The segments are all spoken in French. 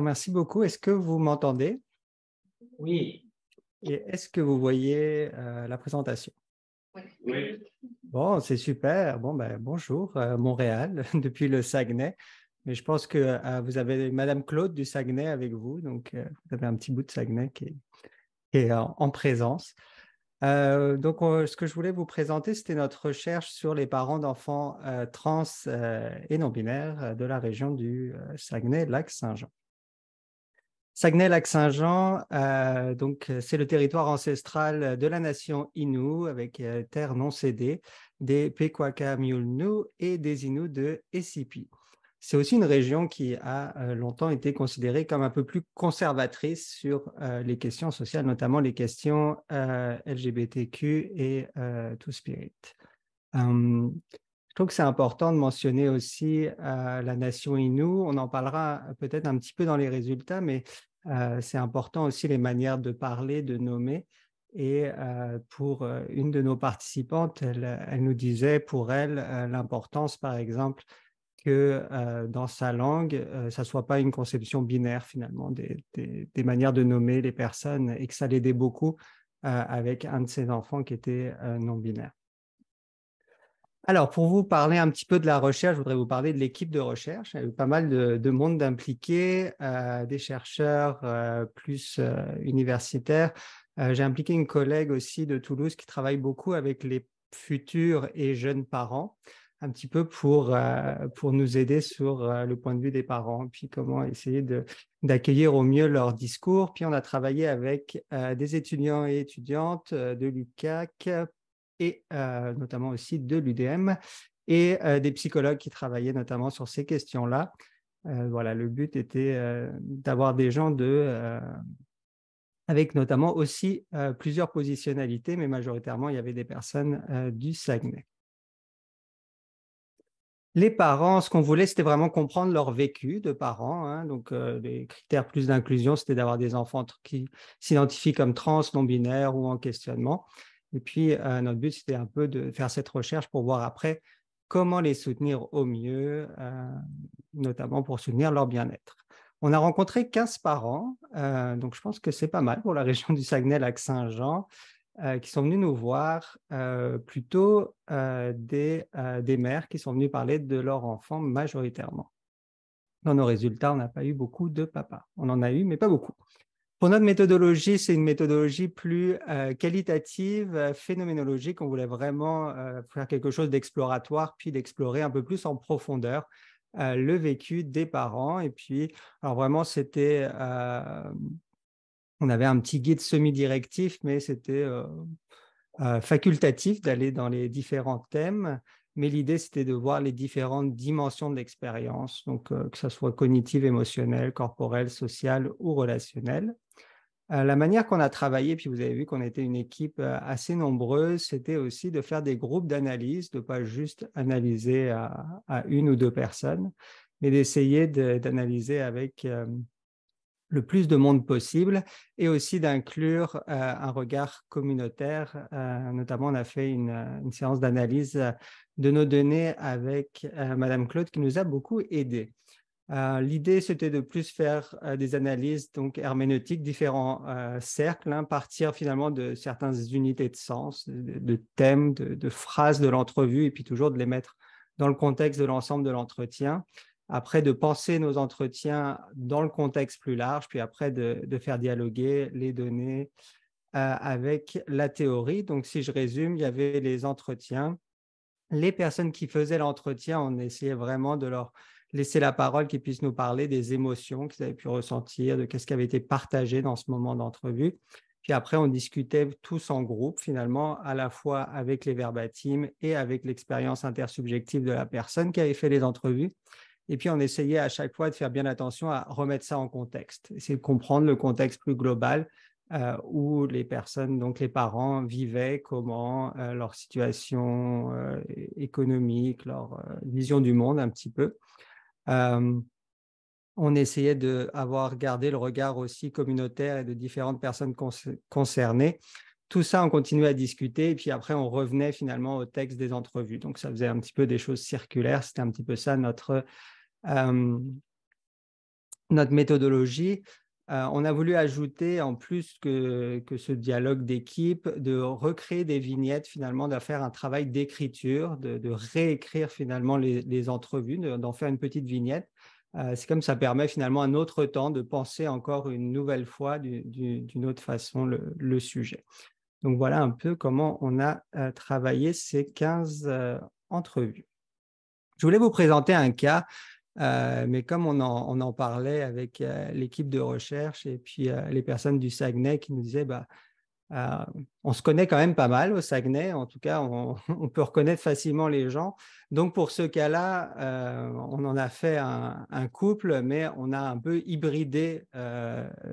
merci beaucoup. Est-ce que vous m'entendez Oui. Et est-ce que vous voyez euh, la présentation Oui. Bon, c'est super. Bon, ben, bonjour, euh, Montréal, depuis le Saguenay. Mais je pense que euh, vous avez Madame Claude du Saguenay avec vous, donc vous avez un petit bout de Saguenay qui est, en, présence. donc, ce que je voulais vous présenter, c'était notre recherche sur les parents d'enfants trans et non binaires de la région du Saguenay-Lac-Saint-Jean. Saguenay-Lac-Saint-Jean, euh, donc euh, c'est le territoire ancestral de la nation Innu, avec terres euh, terre non cédée, des pequaka et des Innu de Essipi. C'est aussi une région qui a longtemps été considérée comme un peu plus conservatrice sur les questions sociales, notamment les questions LGBTQ et tout spirit. Hum, je trouve que c'est important de mentionner aussi euh, la nation Innu. On en parlera euh, peut-être un petit peu dans les résultats, mais euh, c'est important aussi les manières de parler, de nommer. Et pour une de nos participantes, elle, nous disait pour elle l'importance, par exemple, que dans sa langue, ça ne soit pas une conception binaire finalement des, des, manières de nommer les personnes et que ça l'aidait beaucoup avec un de ses enfants qui était non binaire. Alors, pour vous parler un petit peu de la recherche, je voudrais vous parler de l'équipe de recherche. Il y a eu pas mal de, monde impliqué, euh, des chercheurs euh, plus euh, universitaires. J'ai impliqué une collègue aussi de Toulouse qui travaille beaucoup avec les futurs et jeunes parents, un petit peu pour, pour nous aider sur le point de vue des parents, puis comment essayer d'accueillir au mieux leur discours. Puis on a travaillé avec des étudiants et étudiantes de l'UCAC et euh, notamment aussi de l'UDM et euh, des psychologues qui travaillaient notamment sur ces questions-là. Euh, voilà, le but était d'avoir des gens de avec notamment aussi plusieurs positionnalités, mais majoritairement, il y avait des personnes du Saguenay. Les parents, ce qu'on voulait, c'était vraiment comprendre leur vécu de parents. Hein. donc, les critères plus d'inclusion, c'était d'avoir des enfants qui s'identifient comme trans, non-binaires ou en questionnement. Et puis, euh, notre but, c'était un peu de faire cette recherche pour voir après comment les soutenir au mieux, euh, notamment pour soutenir leur bien-être. On a rencontré 15 parents, euh, donc je pense que c'est pas mal pour la région du Saguenay-Lac-Saint-Jean, qui sont venus nous voir, plutôt des, des mères qui sont venues parler de leurs enfants majoritairement. Dans nos résultats, on n'a pas eu beaucoup de papas. On en a eu, mais pas beaucoup. Pour notre méthodologie, c'est une méthodologie plus euh, qualitative, euh, phénoménologique. On voulait vraiment euh, faire quelque chose d'exploratoire, puis d'explorer un peu plus en profondeur le vécu des parents. Et puis, alors vraiment, c'était... on avait un petit guide semi-directif, mais c'était facultatif d'aller dans les différents thèmes mais l'idée, c'était de voir les différentes dimensions de l'expérience, donc que ce soit cognitive, émotionnelle, corporelle, sociale ou relationnelle. Euh, la manière qu'on a travaillé, puis vous avez vu qu'on était une équipe euh, assez nombreuse, c'était aussi de faire des groupes d'analyse, de ne pas juste analyser à, une ou deux personnes, mais d'essayer d'analyser avec euh, le plus de monde possible et aussi d'inclure un regard communautaire. notamment, on a fait une, une séance d'analyse de nos données avec Madame Claude qui nous a beaucoup aidés. Euh, l'idée, c'était de plus faire euh, des analyses donc herméneutiques, différents euh, cercles, hein, partir finalement de certaines unités de sens, de, thèmes, de, phrases de l'entrevue, et puis toujours de les mettre dans le contexte de l'ensemble de l'entretien. Après, de penser nos entretiens dans le contexte plus large, puis après de, de faire dialoguer les données avec la théorie. Donc, si je résume, il y avait les entretiens. Les personnes qui faisaient l'entretien, on essayait vraiment de leur laisser la parole, qu'ils puissent nous parler des émotions qu'ils avaient pu ressentir, de qu'est-ce qui avait été partagé dans ce moment d'entrevue. Puis après, on discutait tous en groupe, finalement, à la fois avec les verbatims et avec l'expérience intersubjective de la personne qui avait fait les entrevues. Et puis, on essayait à chaque fois de faire bien attention à remettre ça en contexte, c'est de comprendre le contexte plus global euh, où les personnes, donc les parents, vivaient, comment euh, leur situation euh, économique, leur vision du monde un petit peu on essayait d'avoir gardé le regard aussi communautaire et de différentes personnes concernées. Tout ça, on continuait à discuter et puis après, on revenait finalement au texte des entrevues. Donc, ça faisait un petit peu des choses circulaires. C'était un petit peu ça notre, notre méthodologie. Euh, on a voulu ajouter, en plus que, ce dialogue d'équipe, de recréer des vignettes finalement, de faire un travail d'écriture, de, réécrire finalement les, entrevues, d'en faire une petite vignette. Euh, c'est comme ça permet finalement un autre temps de penser encore une nouvelle fois d'une autre façon le, sujet. Donc voilà un peu comment on a euh, travaillé ces 15 entrevues. Je voulais vous présenter un cas euh, mais comme on en, parlait avec euh, l'équipe de recherche et puis euh, les personnes du Saguenay qui nous disaient, bah, ah, on se connaît quand même pas mal au Saguenay, en tout cas, on, peut reconnaître facilement les gens. Donc pour ce cas-là, on en a fait un, couple, mais on a un peu hybridé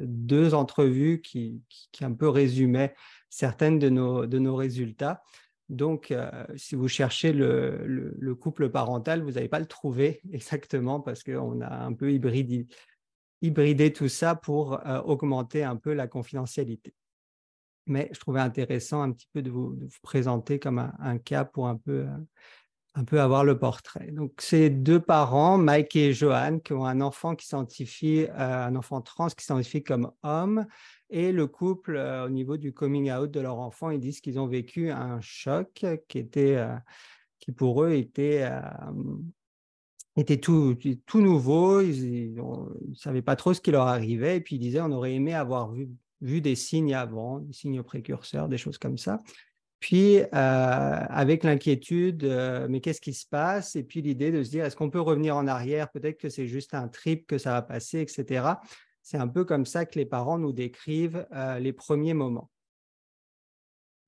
deux entrevues qui, un peu résumaient certaines de nos résultats. Donc, euh, si vous cherchez le, couple parental, vous n'allez pas le trouver exactement parce qu'on a un peu hybridé, tout ça pour euh, augmenter un peu la confidentialité. Mais je trouvais intéressant un petit peu de vous, présenter comme un, cas pour un peu, un peu avoir le portrait. Donc, c'est deux parents, Mike et Joanne, qui ont un enfant qui s'identifie, euh, un enfant trans qui s'identifie comme homme et le couple, euh, au niveau du coming out de leur enfant, ils disent qu'ils ont vécu un choc qui était, euh, qui pour eux était, euh, était tout, tout nouveau. Ils ne savaient pas trop ce qui leur arrivait. Et puis ils disaient, on aurait aimé avoir vu, vu des signes avant, des signes précurseurs, des choses comme ça. Puis avec l'inquiétude, mais qu'est-ce qui se passe Et puis l'idée de se dire, est-ce qu'on peut revenir en arrière Peut-être que c'est juste un trip, que ça va passer, etc. C'est un peu comme ça que les parents nous décrivent euh, les premiers moments.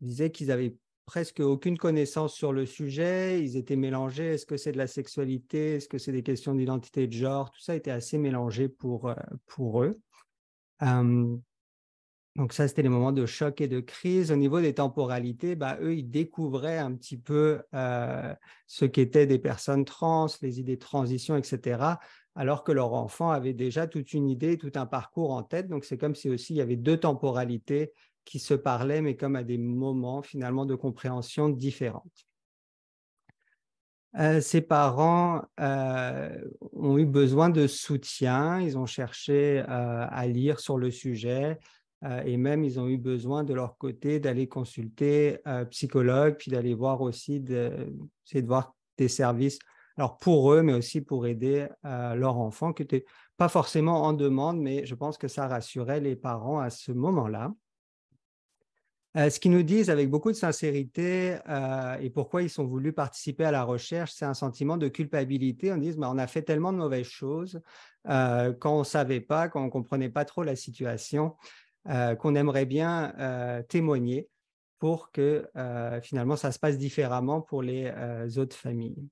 Ils disaient qu'ils avaient presque aucune connaissance sur le sujet, ils étaient mélangés, est-ce que c'est de la sexualité, est-ce que c'est des questions d'identité de genre, tout ça était assez mélangé pour, euh, pour eux. Euh, donc ça, c'était les moments de choc et de crise. Au niveau des temporalités, bah, eux, ils découvraient un petit peu ce qu'étaient des personnes trans, les idées de transition, etc alors que leur enfant avait déjà toute une idée, tout un parcours en tête. Donc c'est comme si aussi il y avait deux temporalités qui se parlaient, mais comme à des moments finalement de compréhension différentes. Ces euh, parents euh, ont eu besoin de soutien, ils ont cherché euh, à lire sur le sujet et même ils ont eu besoin de leur côté d'aller consulter un psychologue, puis d'aller voir aussi, voir des services alors pour eux, mais aussi pour aider euh, leurs enfants, qui n'étaient pas forcément en demande, mais je pense que ça rassurait les parents à ce moment-là. Euh, ce qu'ils nous disent avec beaucoup de sincérité euh, et pourquoi ils ont voulu participer à la recherche, c'est un sentiment de culpabilité. On dit, bah, on a fait tellement de mauvaises choses quand on ne savait pas, quand on ne comprenait pas trop la situation, qu'on aimerait bien témoigner pour que finalement ça se passe différemment pour les autres familles.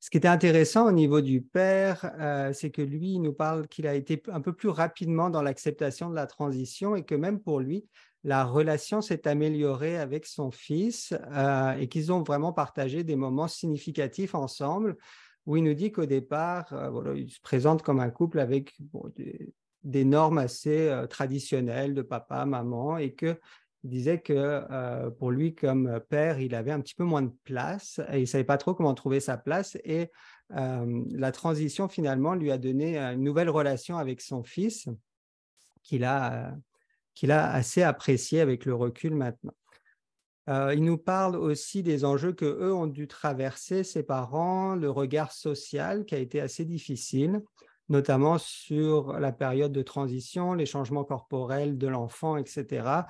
Ce qui était intéressant au niveau du père, euh, c'est que lui, il nous parle qu'il a été un peu plus rapidement dans l'acceptation de la transition et que même pour lui, la relation s'est améliorée avec son fils euh, et qu'ils ont vraiment partagé des moments significatifs ensemble où il nous dit qu'au départ, euh, voilà, il se présente comme un couple avec des, normes assez traditionnelles de papa, maman et que il disait que euh, pour lui, comme père, il avait un petit peu moins de place et il ne savait pas trop comment trouver sa place. Et euh, la transition, finalement, lui a donné euh, une nouvelle relation avec son fils qu'il a, a, assez apprécié avec le recul maintenant. il nous parle aussi des enjeux que eux ont dû traverser, ses parents, le regard social qui a été assez difficile, notamment sur la période de transition, les changements corporels de l'enfant, etc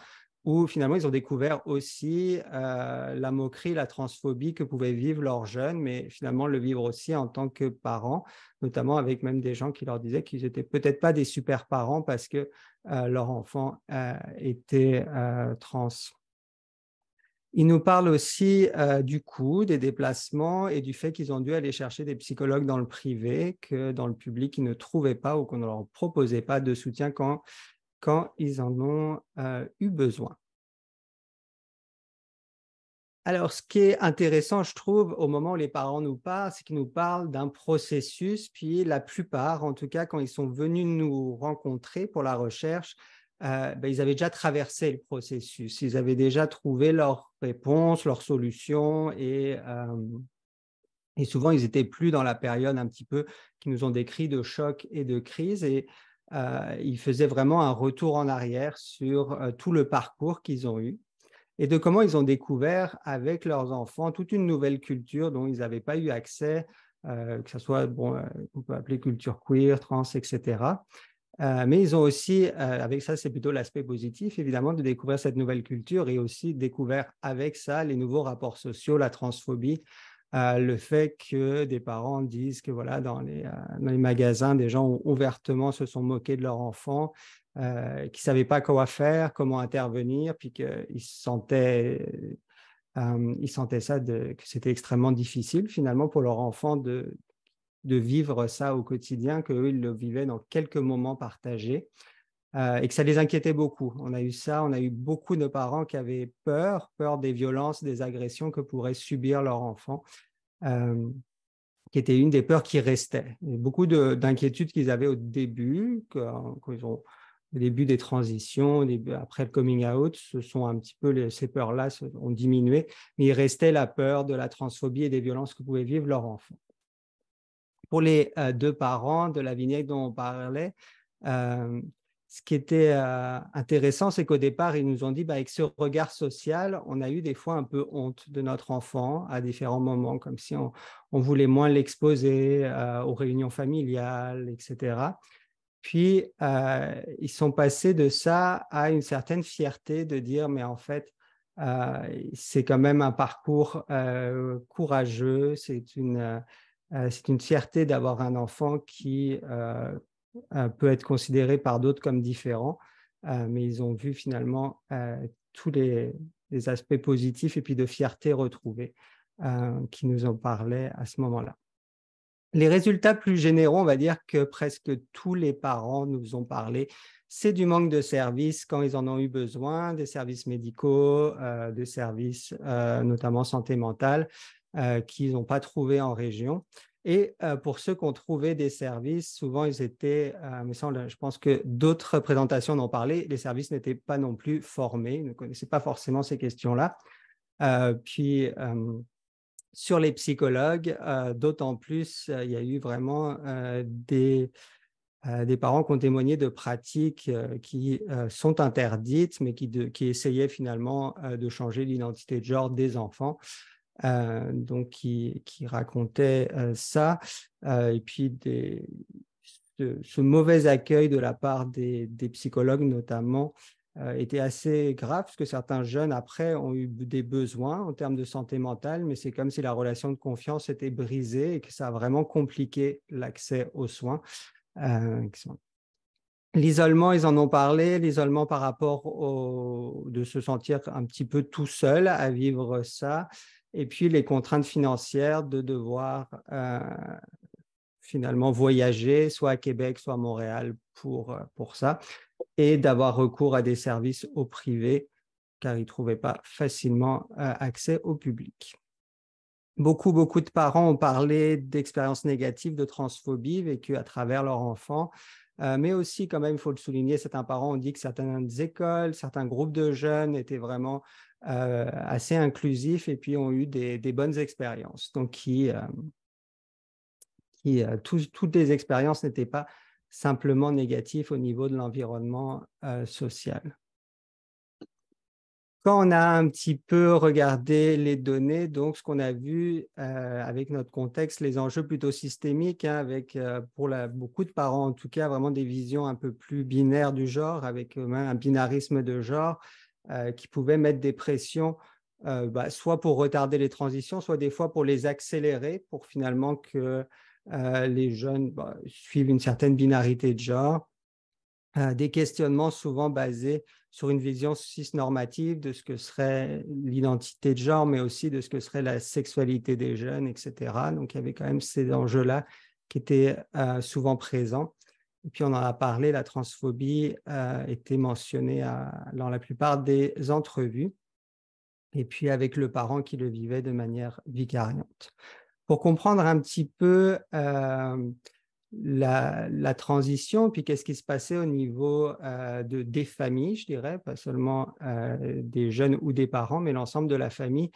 où finalement ils ont découvert aussi euh, la moquerie, la transphobie que pouvaient vivre leurs jeunes, mais finalement le vivre aussi en tant que parents, notamment avec même des gens qui leur disaient qu'ils n'étaient peut-être pas des super parents parce que euh, leur enfant euh, était trans. Il nous parle aussi du coût des déplacements et du fait qu'ils ont dû aller chercher des psychologues dans le privé, que dans le public, ils ne trouvaient pas ou qu'on ne leur proposait pas de soutien quand quand ils en ont euh, eu besoin. Alors, ce qui est intéressant, je trouve, au moment où les parents nous parlent, c'est qu'ils nous parlent d'un processus, puis la plupart, en tout cas, quand ils sont venus nous rencontrer pour la recherche, euh, ben, ils avaient déjà traversé le processus, ils avaient déjà trouvé leurs réponses, leurs solutions, et, euh, et souvent, ils n'étaient plus dans la période un petit peu qui nous ont décrit de choc et de crise, et euh, ils faisaient vraiment un retour en arrière sur euh, tout le parcours qu'ils ont eu et de comment ils ont découvert avec leurs enfants toute une nouvelle culture dont ils n'avaient pas eu accès, euh, que ce soit, bon, on peut appeler culture queer, trans, etc. mais ils ont aussi, avec ça, c'est plutôt l'aspect positif, évidemment, de découvrir cette nouvelle culture et aussi découvert avec ça les nouveaux rapports sociaux, la transphobie, le fait que des parents disent que voilà, dans les, euh, magasins, des gens ouvertement se sont moqués de leur enfant, euh, qui ne savaient pas quoi faire, comment intervenir, puis qu'ils sentaient, euh, ça, que c'était extrêmement difficile finalement pour leur enfant de, de vivre ça au quotidien, qu'eux, ils le vivaient dans quelques moments partagés. Euh, et que ça les inquiétait beaucoup. On a eu ça, on a eu beaucoup de parents qui avaient peur, peur des violences, des agressions que pourrait subir leur enfant, euh, qui était une des peurs qui restait. beaucoup d'inquiétudes qu'ils avaient au début, que ont, au début des transitions, après le coming out, ce sont un petit peu ces peurs-là ont diminué, mais il restait la peur de la transphobie et des violences que pouvait vivre leur enfant. Pour les euh, deux parents de la vignette dont on parlait, ce qui était euh, intéressant, c'est qu'au départ, ils nous ont dit, bah, avec ce regard social, on a eu des fois un peu honte de notre enfant à différents moments, comme si on, voulait moins l'exposer euh, aux réunions familiales, etc. Puis, euh, ils sont passés de ça à une certaine fierté de dire, mais en fait, c'est quand même un parcours courageux, c'est une... c'est une fierté d'avoir un enfant qui euh, peut être considéré par d'autres comme différent, euh, mais ils ont vu finalement euh, tous les, aspects positifs et puis de fierté retrouvée qui nous ont parlé à ce moment-là. Les résultats plus généraux, on va dire que presque tous les parents nous ont parlé, c'est du manque de services quand ils en ont eu besoin, des services médicaux, des services notamment santé mentale, qu'ils n'ont pas trouvé en région. Et euh, pour ceux qui ont trouvé des services, souvent ils étaient, euh, je pense que d'autres présentations en ont parlé, les services n'étaient pas non plus formés, ils ne connaissaient pas forcément ces questions-là. Euh, puis sur les psychologues, d'autant plus, il y a eu vraiment des, des parents qui ont témoigné de pratiques qui sont interdites, mais qui essayaient finalement de changer l'identité de genre des enfants. Euh, donc qui, qui racontait euh, ça, euh, et puis ce, mauvais accueil de la part des, psychologues notamment était assez grave, parce que certains jeunes après ont eu des besoins en termes de santé mentale, mais c'est comme si la relation de confiance était brisée et que ça a vraiment compliqué l'accès aux soins. L'isolement, ils en ont parlé, l'isolement par rapport au, de se sentir un petit peu tout seul à vivre ça, et puis les contraintes financières de devoir euh, finalement voyager soit à Québec, soit à Montréal pour, euh, pour ça, et d'avoir recours à des services au privé, car ils ne trouvaient pas facilement euh, accès au public. Beaucoup, beaucoup de parents ont parlé d'expériences négatives de transphobie vécues à travers leur enfant, mais aussi, quand même, il faut le souligner, certains parents ont dit que certaines écoles, certains groupes de jeunes étaient vraiment euh, assez inclusif et puis ont eu des, bonnes expériences. Donc, qui, euh, qui euh, toutes les expériences n'étaient pas simplement négatives au niveau de l'environnement social. Quand on a un petit peu regardé les données, donc ce qu'on a vu avec notre contexte, les enjeux plutôt systémiques, hein, avec pour beaucoup de parents en tout cas, vraiment des visions un peu plus binaires du genre, avec un binarisme de genre, euh, qui pouvaient mettre des pressions, euh, bah, soit pour retarder les transitions, soit des fois pour les accélérer, pour finalement que euh, les jeunes bah, suivent une certaine binarité de genre. des questionnements souvent basés sur une vision cisnormative normative de ce que serait l'identité de genre, mais aussi de ce que serait la sexualité des jeunes, etc. Donc il y avait quand même ces enjeux-là qui étaient souvent présents. Et puis on en a parlé, la transphobie euh, était mentionnée dans la plupart des entrevues, et puis avec le parent qui le vivait de manière vicariante. Pour comprendre un petit peu euh, la, transition, puis qu'est-ce qui se passait au niveau euh, de, des familles, je dirais, pas seulement des jeunes ou des parents, mais l'ensemble de la famille,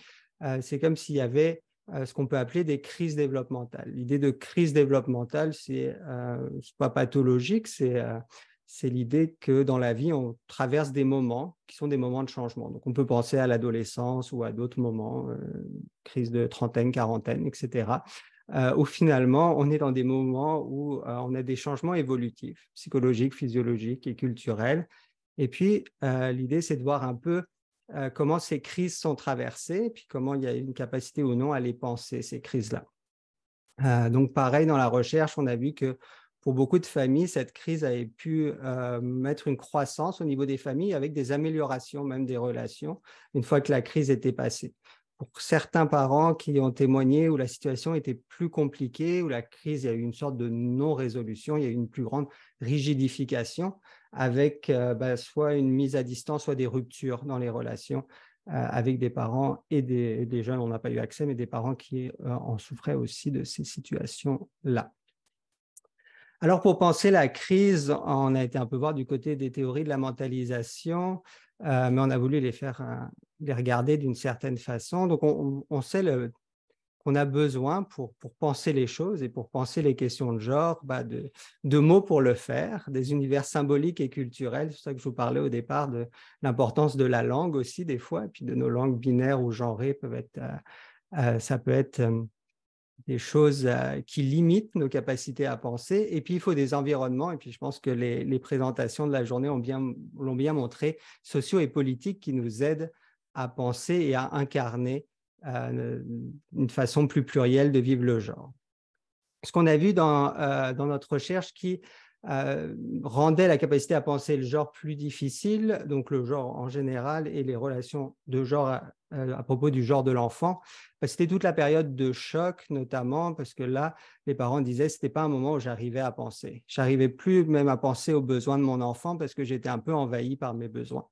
c'est comme s'il y avait ce qu'on peut appeler des crises développementales. L'idée de crise développementale, c'est euh, pas pathologique, euh, c'est l'idée que dans la vie, on traverse des moments qui sont des moments de changement. Donc, on peut penser à l'adolescence ou à d'autres moments, euh, crise de trentaine, quarantaine, etc. Euh, où finalement, on est dans des moments où on a des changements évolutifs, psychologiques, physiologiques et culturels. Et puis, l'idée, c'est de voir un peu euh, comment ces crises sont traversées, puis comment il y a une capacité ou non à les penser, ces crises-là. Euh, donc, pareil, dans la recherche, on a vu que pour beaucoup de familles, cette crise avait pu euh, mettre une croissance au niveau des familles avec des améliorations même des relations une fois que la crise était passée. Pour certains parents qui ont témoigné où la situation était plus compliquée, où la crise, il y a eu une sorte de non-résolution, il y a eu une plus grande rigidification, avec euh, bah, soit une mise à distance, soit des ruptures dans les relations euh, avec des parents et des, jeunes, on n'a pas eu accès, mais des parents qui euh, en souffraient aussi de ces situations-là. Alors pour penser la crise, on a été un peu voir du côté des théories de la mentalisation, mais on a voulu les faire les regarder d'une certaine façon. Donc on, on sait le, on a besoin pour, penser les choses et pour penser les questions de genre, bah de, mots pour le faire, des univers symboliques et culturels. C'est ça que je vous parlais au départ de l'importance de la langue aussi, des fois, et puis de nos langues binaires ou genrées, peuvent être, euh, euh, ça peut être euh, des choses qui limitent nos capacités à penser. Et puis, il faut des environnements, et puis je pense que les, présentations de la journée ont bien, bien montré, sociaux et politiques qui nous aident à penser et à incarner une façon plus plurielle de vivre le genre. Ce qu'on a vu dans, euh, dans, notre recherche qui euh, rendait la capacité à penser le genre plus difficile, donc le genre en général et les relations de genre à, euh, à propos du genre de l'enfant. Bah, c'était toute la période de choc, notamment parce que là, les parents disaient c'était pas un moment où j'arrivais à penser. J'arrivais plus même à penser aux besoins de mon enfant parce que j'étais un peu envahi par mes besoins.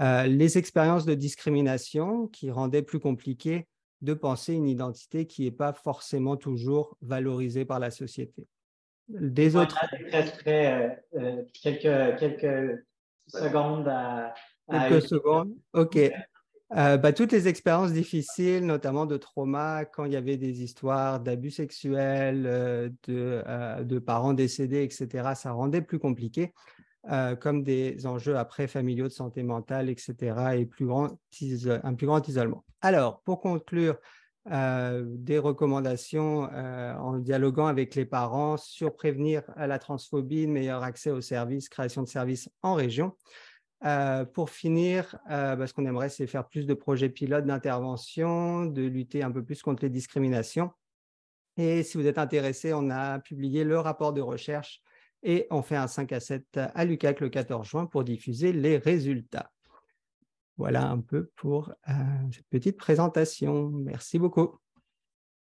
Euh, les expériences de discrimination qui rendaient plus compliqué de penser une identité qui n'est pas forcément toujours valorisée par la société. Des autres. Très, euh, euh, quelques, secondes à. Quelques secondes. OK. Bah, toutes les expériences difficiles, notamment de trauma, quand il y avait des histoires d'abus sexuels, de, de, parents décédés, etc., ça rendait plus compliqué. Euh, comme des enjeux après familiaux de santé mentale, etc., et euh, un plus grand isolement. Alors, pour conclure, euh, des recommandations en dialoguant avec les parents sur prévenir la transphobie, meilleur accès aux services, création de services en région. pour finir, bah, ce qu'on aimerait, c'est faire plus de projets pilotes d'intervention, de lutter un peu plus contre les discriminations. Et si vous êtes intéressé, on a publié le rapport de recherche et on fait un 5 à 7 à Lucac le 14 juin pour diffuser les résultats. Voilà un peu pour euh, cette petite présentation. Merci beaucoup.